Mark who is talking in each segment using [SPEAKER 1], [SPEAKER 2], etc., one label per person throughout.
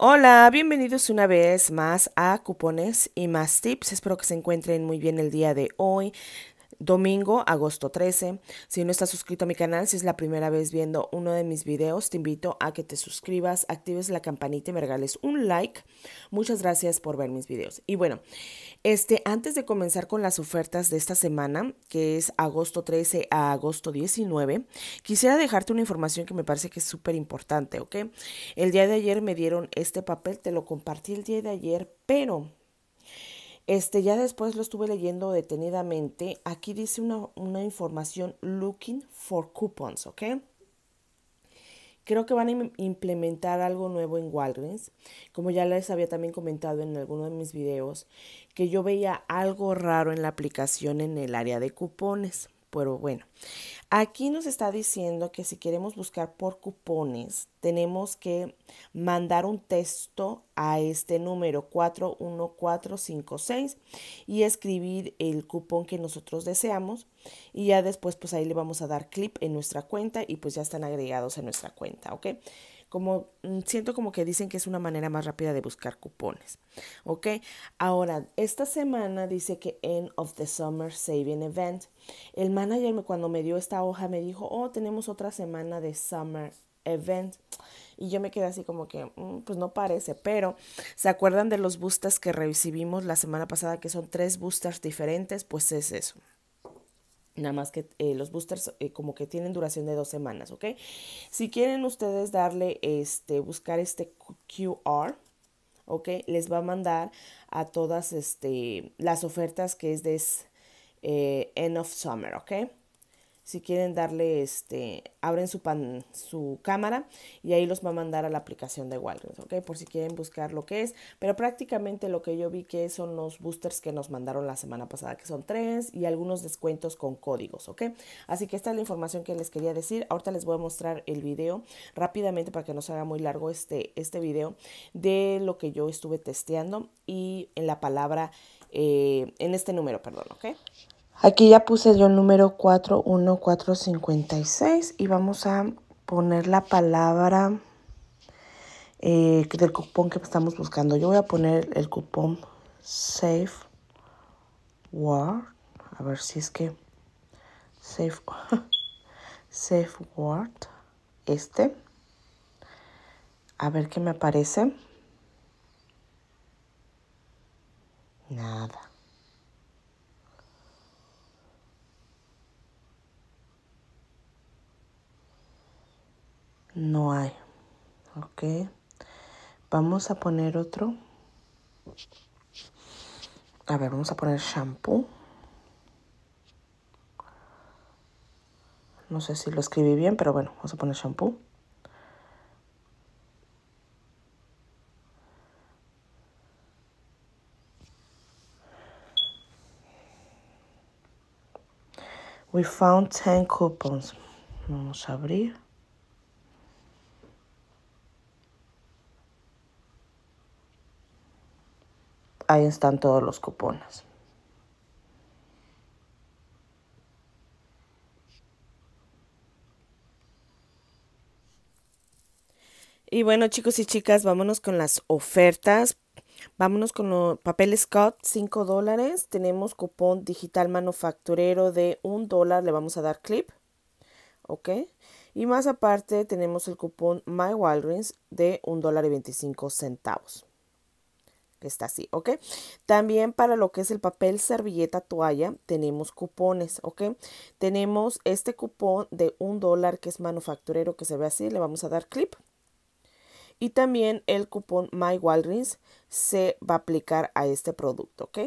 [SPEAKER 1] Hola, bienvenidos una vez más a Cupones y más Tips. Espero que se encuentren muy bien el día de hoy. Domingo, agosto 13. Si no estás suscrito a mi canal, si es la primera vez viendo uno de mis videos, te invito a que te suscribas, actives la campanita y me regales un like. Muchas gracias por ver mis videos. Y bueno, este, antes de comenzar con las ofertas de esta semana, que es agosto 13 a agosto 19, quisiera dejarte una información que me parece que es súper importante, ¿ok? El día de ayer me dieron este papel, te lo compartí el día de ayer, pero este, ya después lo estuve leyendo detenidamente. Aquí dice una, información looking for coupons, ¿ok? Creo que van a implementar algo nuevo en Walgreens. Como ya les había también comentado en alguno de mis videos, que yo veía algo raro en la aplicación en el área de cupones. Pero bueno, aquí nos está diciendo que si queremos buscar por cupones, tenemos que mandar un texto a este número 41456 y escribir el cupón que nosotros deseamos. Y ya después, pues ahí le vamos a dar clip en nuestra cuenta y pues ya están agregados a nuestra cuenta, ¿ok? como mm, siento como que dicen que es una manera más rápida de buscar cupones. Ok, ahora esta semana dice que End of the Summer Saving Event. El manager cuando me dio esta hoja me dijo, oh, tenemos otra semana de Summer Event. Y yo me quedé así como que, mm, pues no parece, pero ¿se acuerdan de los boosters que recibimos la semana pasada que son tres boosters diferentes? Pues es eso. Nada más que eh, los boosters eh, como que tienen duración de dos semanas, ¿ok? Si quieren ustedes darle, este, buscar este QR, ¿ok? Les va a mandar a todas este, las ofertas que es de eh, End of Summer, ¿ok? si quieren darle, este, abren su, pan, su cámara y ahí los va a mandar a la aplicación de Walgreens, ¿ok? Por si quieren buscar lo que es, pero prácticamente lo que yo vi que son los boosters que nos mandaron la semana pasada, que son tres y algunos descuentos con códigos, ¿ok? Así que esta es la información que les quería decir. Ahorita les voy a mostrar el video rápidamente para que no se haga muy largo este, este video de lo que yo estuve testeando y en la palabra, eh, en este número, perdón, ¿ok? Aquí ya puse yo el número 41456 y vamos a poner la palabra eh, del cupón que estamos buscando. Yo voy a poner el cupón Safe Word. A ver si es que Safe, safe Word. Este. A ver qué me aparece. Nada. no hay. Ok. Vamos a poner otro. A ver, vamos a poner shampoo. No sé si lo escribí bien, pero bueno, vamos a poner shampoo. We found 10 coupons. Vamos a abrir. ahí están todos los cupones. Y bueno, chicos y chicas, vámonos con las ofertas. Vámonos con los papel Scott, 5 dólares. Tenemos cupón digital manufacturero de 1 dólar. Le vamos a dar clip. ¿Ok? Y más aparte tenemos el cupón My Walgreens de 1 dólar y 25 centavos está así, ¿ok? También para lo que es el papel, servilleta, toalla, tenemos cupones, ¿ok? Tenemos este cupón de un dólar que es manufacturero, que se ve así, le vamos a dar clip. Y también el cupón My Walgreens se va a aplicar a este producto, ¿ok?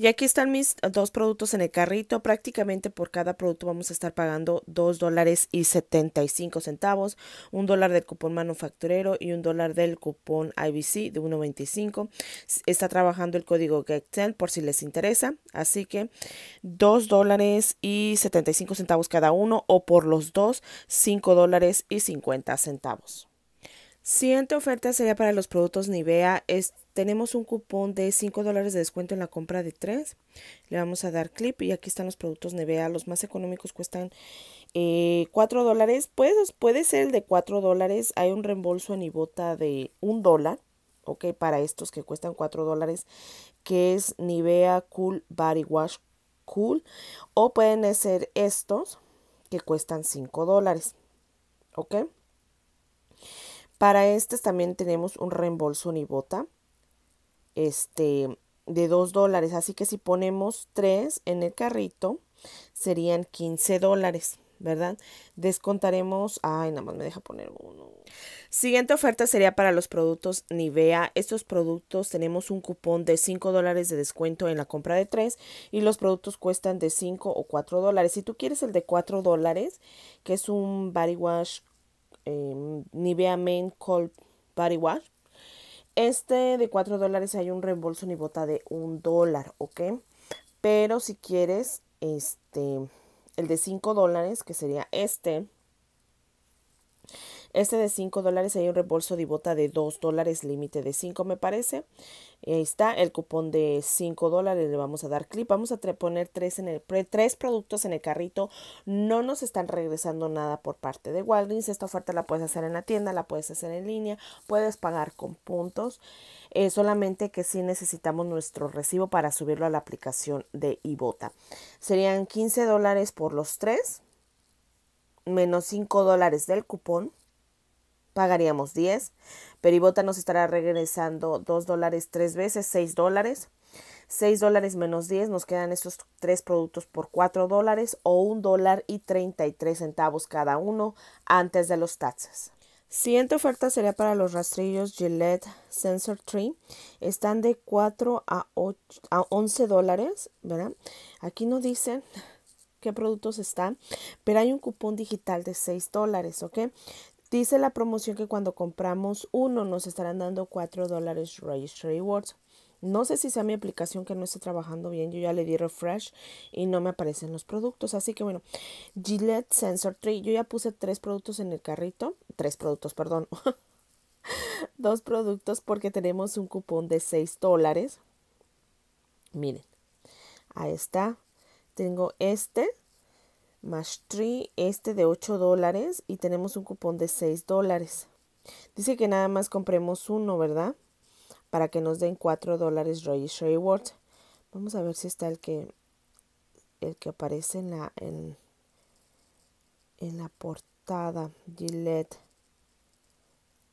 [SPEAKER 1] Y aquí están mis dos productos en el carrito. Prácticamente por cada producto vamos a estar pagando 2 dólares y 75 centavos. Un dólar del cupón manufacturero y un dólar del cupón IBC de 1.25. Está trabajando el código get e por si les interesa. Así que 2 dólares y 75 centavos cada uno o por los dos 5 dólares y 50 centavos. Siguiente oferta sería para los productos Nivea. tenemos un cupón de 5 dólares de descuento en la compra de 3. Le vamos a dar clip y aquí están los productos Nivea. Los más económicos cuestan 4 eh, dólares. Pues, puede ser el de 4 dólares. Hay un reembolso en Ibota de 1 dólar. Ok, para estos que cuestan 4 dólares. Que es Nivea Cool Body Wash Cool. O pueden ser estos que cuestan 5 dólares. Ok. Para estas también tenemos un reembolso Nibota este, de 2 dólares. Así que si ponemos 3 en el carrito, serían 15 dólares. ¿Verdad? Descontaremos. Ay, nada más me deja poner uno. Siguiente oferta sería para los productos Nivea. Estos productos tenemos un cupón de 5 dólares de descuento en la compra de 3 y los productos cuestan de 5 o 4 dólares. Si tú quieres el de 4 dólares, que es un body wash Em, Nivea main Cold Body Wash. Este de 4 dólares hay un reembolso ni bota de un dólar, ¿ok? Pero si quieres, este, el de 5 dólares, que sería este, este de 5 dólares hay un reembolso de Ibota de 2 dólares, límite de 5 me parece. Ahí está el cupón de 5 dólares, le vamos a dar clic. Vamos a poner 3 en el tres productos en el carrito. No nos están regresando nada por parte de Walgreens. Esta oferta la puedes hacer en la tienda, la puedes hacer en línea, puedes pagar con puntos. Eh, solamente que si necesitamos nuestro recibo para subirlo a la aplicación de Ibota. Serían 15 dólares por los 3, menos 5 dólares del cupón pagaríamos 10. Peribota nos estará regresando 2 dólares tres veces, 6 dólares. 6 dólares menos 10 nos quedan estos tres productos por 4 dólares o 1 dólar y 33 centavos cada uno antes de los taxes. Siguiente oferta sería para los rastrillos Gillette Sensor Tree. Están de 4 a, 8, a 11 dólares, ¿verdad? Aquí no dicen qué productos están, pero hay un cupón digital de 6 dólares, ¿ok? Dice la promoción que cuando compramos uno nos estarán dando 4 dólares Rewards. No sé si sea mi aplicación que no esté trabajando bien. Yo ya le di refresh y no me aparecen los productos. Así que bueno, Gillette Sensor Tree. Yo ya puse tres productos en el carrito. Tres productos, perdón. Dos productos porque tenemos un cupón de 6 dólares. Miren, ahí está. Tengo este tree, este de 8 dólares y tenemos un cupón de 6 dólares. Dice que nada más compremos uno, ¿verdad? Para que nos den 4 dólares Royce Reward. Vamos a ver si está el que el que aparece en la en, la portada Gillette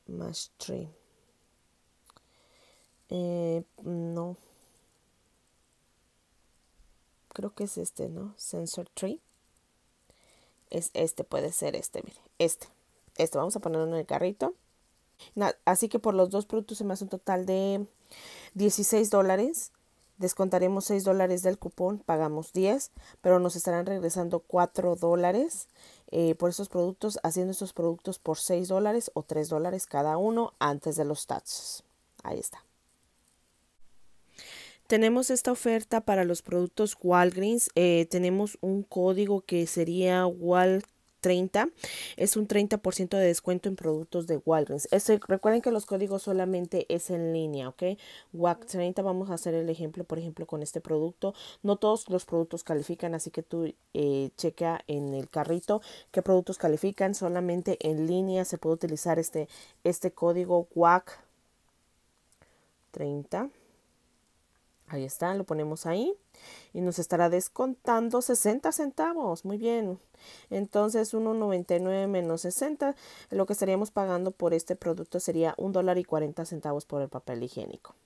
[SPEAKER 1] Mash Eh, no. Creo que es este, ¿no? Sensor Tree. Es este, puede ser este, mire, este. Este, vamos a ponerlo en el carrito. Así que por los dos productos se me hace un total de 16 dólares. Descontaremos 6 dólares del cupón, pagamos 10, pero nos estarán regresando 4 dólares eh, por estos productos, haciendo estos productos por 6 dólares o 3 dólares cada uno antes de los taxes. Ahí está. Tenemos esta oferta para los productos Walgreens. Eh, tenemos un código que sería Wal 30 es un 30% de descuento en productos de Walgreens. recuerden que los códigos solamente es en línea, ¿ok? wal 30, vamos a hacer el ejemplo, por ejemplo, con este producto. No todos los productos califican, así que tú eh, checa en el carrito qué productos califican. Solamente en línea se puede utilizar este, este código wal 30. Ahí está, lo ponemos ahí y nos estará descontando 60 centavos. Muy bien. Entonces 1.99 menos 60, lo que estaríamos pagando por este producto sería $1.40 dólar y 40 centavos por el papel higiénico.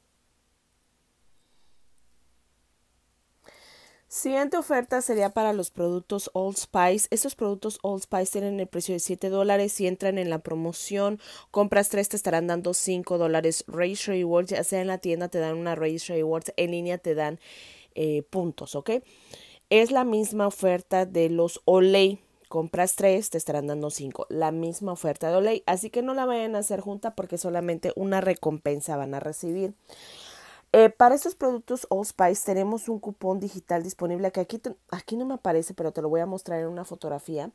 [SPEAKER 1] Siguiente oferta sería para los productos Old Spice. Estos productos Old Spice tienen el precio de 7 dólares. Si entran en la promoción, compras 3 te estarán dando 5 dólares. Race Rewards, ya sea en la tienda te dan una Race Rewards, en línea te dan eh, puntos, ¿ok? Es la misma oferta de los Olay. Compras 3, te estarán dando 5. La misma oferta de Olay. Así que no la vayan a hacer junta porque solamente una recompensa van a recibir. Eh, para estos productos All Spice tenemos un cupón digital disponible que aquí, aquí no me aparece, pero te lo voy a mostrar en una fotografía.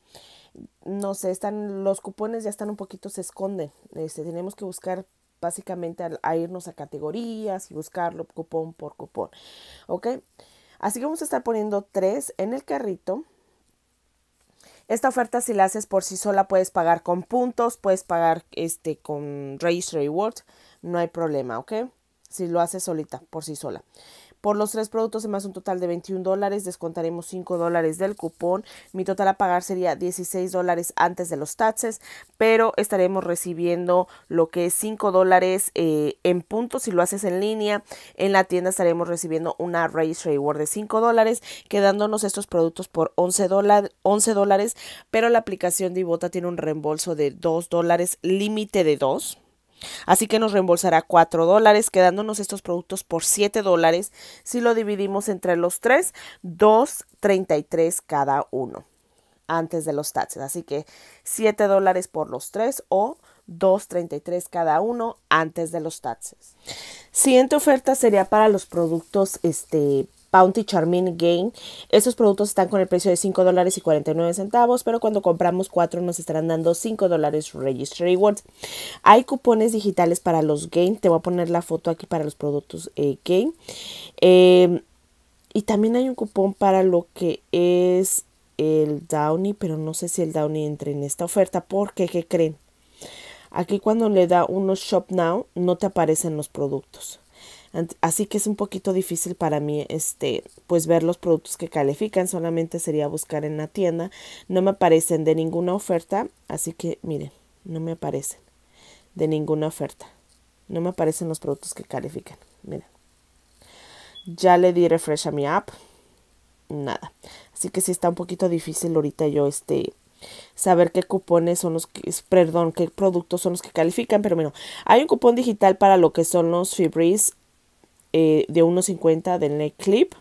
[SPEAKER 1] No sé, están, los cupones ya están un poquito, se esconden. Este, tenemos que buscar básicamente a, irnos a categorías y buscarlo cupón por cupón. ¿Ok? Así que vamos a estar poniendo tres en el carrito. Esta oferta si la haces por sí sola puedes pagar con puntos, puedes pagar este, con Registry Rewards. no hay problema, ¿ok? si lo haces solita, por sí sola. Por los tres productos, además un total de 21 dólares, descontaremos 5 dólares del cupón. Mi total a pagar sería 16 dólares antes de los taxes, pero estaremos recibiendo lo que es 5 dólares eh, en puntos si lo haces en línea. En la tienda estaremos recibiendo una Race Reward de 5 dólares, quedándonos estos productos por 11 dólares, pero la aplicación de tiene un reembolso de 2 dólares, límite de 2 Así que nos reembolsará 4 dólares, quedándonos estos productos por 7 dólares si lo dividimos entre los tres, 2.33 cada uno antes de los taxes. Así que 7 dólares por los tres o 2.33 cada uno antes de los taxes. Siguiente oferta sería para los productos este, Bounty Charmin Gain. Estos productos están con el precio de 5 dólares y 49 centavos, pero cuando compramos 4 nos estarán dando 5 dólares Registry Rewards. Hay cupones digitales para los Gain. Te voy a poner la foto aquí para los productos eh, game. Gain. Em, y también hay un cupón para lo que es el Downy, pero no sé si el Downy entra en esta oferta porque, ¿qué creen? Aquí cuando le da uno Shop Now, no te aparecen los productos. Así que es un poquito difícil para mí este pues ver los productos que califican, solamente sería buscar en la tienda. No me aparecen de ninguna oferta, así que miren, no me aparecen de ninguna oferta. No me aparecen los productos que califican. Miren. Ya le di refresh a mi app. Nada. Así que sí está un poquito difícil ahorita yo este saber qué cupones son los perdón, qué productos son los que califican, pero bueno, hay un cupón digital para lo que son los Fibris eh, de 1.50 del Net Clip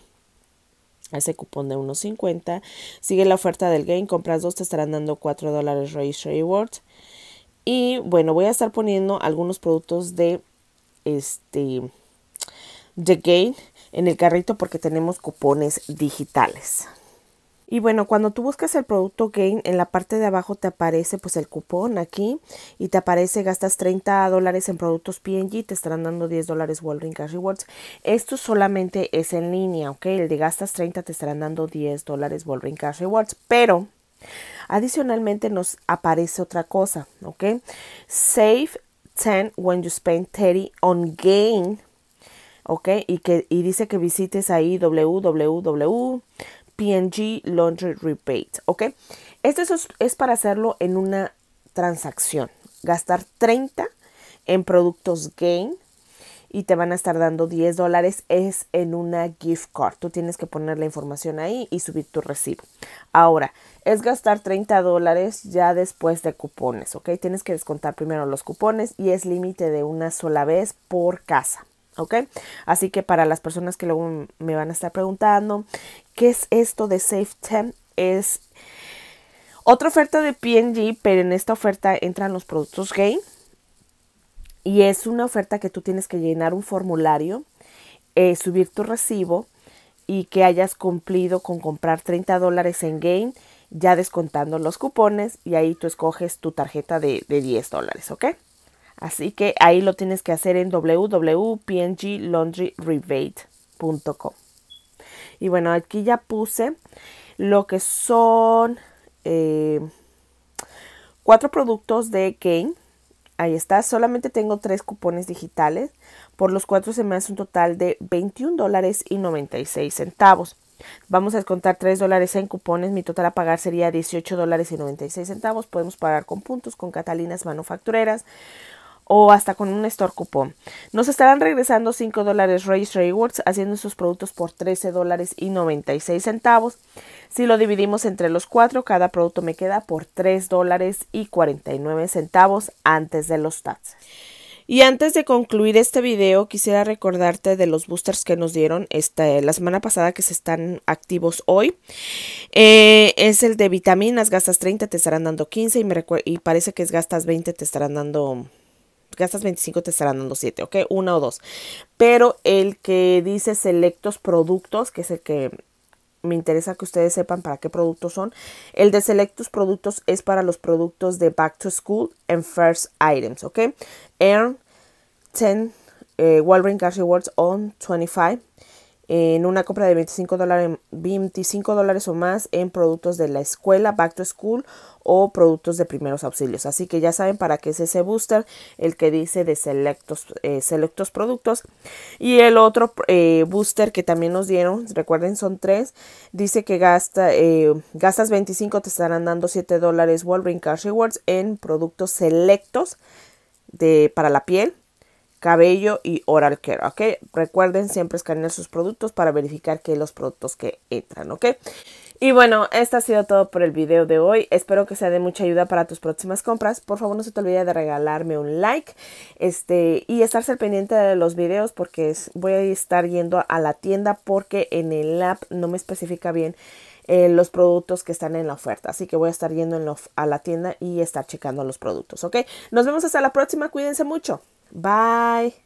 [SPEAKER 1] ese cupón de 1.50. Sigue la oferta del game, compras dos, te estarán dando 4 dólares Race Y bueno, voy a estar poniendo algunos productos de este de Gain en el carrito porque tenemos cupones digitales. Y bueno, cuando tú buscas el producto Gain, en la parte de abajo te aparece pues el cupón aquí y te aparece gastas 30 dólares en productos PNG, te estarán dando 10 dólares Walgreens Cash Rewards. Esto solamente es en línea, ¿ok? El de gastas 30 te estarán dando 10 dólares Walgreens Cash Rewards, pero adicionalmente nos aparece otra cosa, ¿ok? Save 10 when you spend 30 on Gain. ¿ok? Y, que, y dice que visites ahí www PNG Laundry Rebate, ¿ok? Este es, es para hacerlo en una transacción. Gastar 30 en productos Gain y te van a estar dando 10 dólares es en una gift card. Tú tienes que poner la información ahí y subir tu recibo. Ahora, es gastar 30 dólares ya después de cupones, ¿ok? Tienes que descontar primero los cupones y es límite de una sola vez por casa. ¿Ok? Así que para las personas que luego me van a estar preguntando, ¿qué es esto de Safe 10? Es otra oferta de PNG, pero en esta oferta entran los productos Game Y es una oferta que tú tienes que llenar un formulario, eh, subir tu recibo y que hayas cumplido con comprar 30 dólares en Game ya descontando los cupones y ahí tú escoges tu tarjeta de, de 10 dólares, ¿ok? Así que ahí lo tienes que hacer en www.pnglaundryrebate.com. Y bueno, aquí ya puse lo que son eh, cuatro productos de Kane. Ahí está, solamente tengo tres cupones digitales. Por los cuatro se me hace un total de $21.96. dólares y centavos. Vamos a descontar 3 dólares en cupones. Mi total a pagar sería 18 dólares y 96 centavos. Podemos pagar con puntos, con Catalinas Manufactureras, o hasta con un store cupón. Nos estarán regresando 5 dólares Race Rewards haciendo sus productos por 13 dólares y 96 centavos. Si lo dividimos entre los cuatro, cada producto me queda por $3.49 dólares y 49 centavos antes de los taxes. Y antes de concluir este video, quisiera recordarte de los boosters que nos dieron esta, la semana pasada que se están activos hoy. Eh, es el de vitaminas, gastas 30, te estarán dando 15 y, y parece que es gastas 20, te estarán dando gastas 25 te estarán dando 7, ¿ok? 1 o 2 Pero el que dice selectos productos, que es el que me interesa que ustedes sepan para qué productos son. El de selectos Productos es para los productos de Back to School and First Items, ¿ok? Earn 10 eh, Walgreens Cash Rewards on 25 en una compra de 25 dólares, 25 dólares o más en productos de la escuela, back to school o productos de primeros auxilios. Así que ya saben para qué es ese booster, el que dice de selectos, eh, selectos productos. Y el otro eh, booster que también nos dieron, recuerden son tres, dice que gasta, eh, gastas 25, te estarán dando 7 dólares Wolverine Cash Rewards en productos selectos de, para la piel cabello y oral care, ¿ok? Recuerden siempre escanear sus productos para verificar que los productos que entran, ¿ok? Y bueno, esto ha sido todo por el video de hoy. Espero que sea de mucha ayuda para tus próximas compras. Por favor, no se te olvide de regalarme un like este, y estarse al pendiente de los videos porque voy a estar yendo a la tienda porque en el app no me especifica bien eh, los productos que están en la oferta. Así que voy a estar yendo a la tienda y estar checando los productos, ¿ok? Nos vemos hasta la próxima. Cuídense mucho. Bye.